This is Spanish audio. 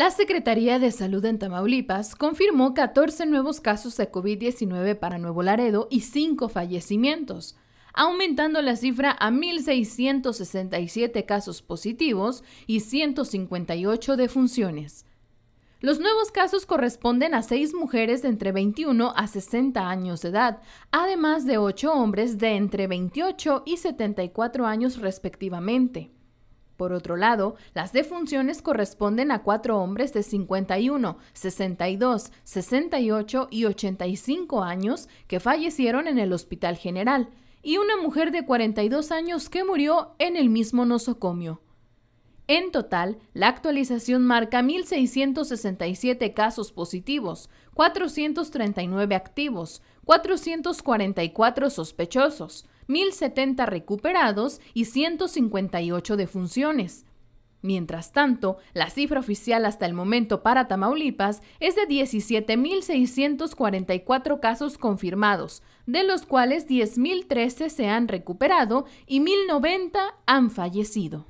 La Secretaría de Salud en Tamaulipas confirmó 14 nuevos casos de COVID-19 para Nuevo Laredo y 5 fallecimientos, aumentando la cifra a 1.667 casos positivos y 158 defunciones. Los nuevos casos corresponden a seis mujeres de entre 21 a 60 años de edad, además de 8 hombres de entre 28 y 74 años respectivamente. Por otro lado, las defunciones corresponden a cuatro hombres de 51, 62, 68 y 85 años que fallecieron en el Hospital General, y una mujer de 42 años que murió en el mismo nosocomio. En total, la actualización marca 1.667 casos positivos, 439 activos, 444 sospechosos, 1.070 recuperados y 158 defunciones. Mientras tanto, la cifra oficial hasta el momento para Tamaulipas es de 17.644 casos confirmados, de los cuales 10.013 se han recuperado y 1.090 han fallecido.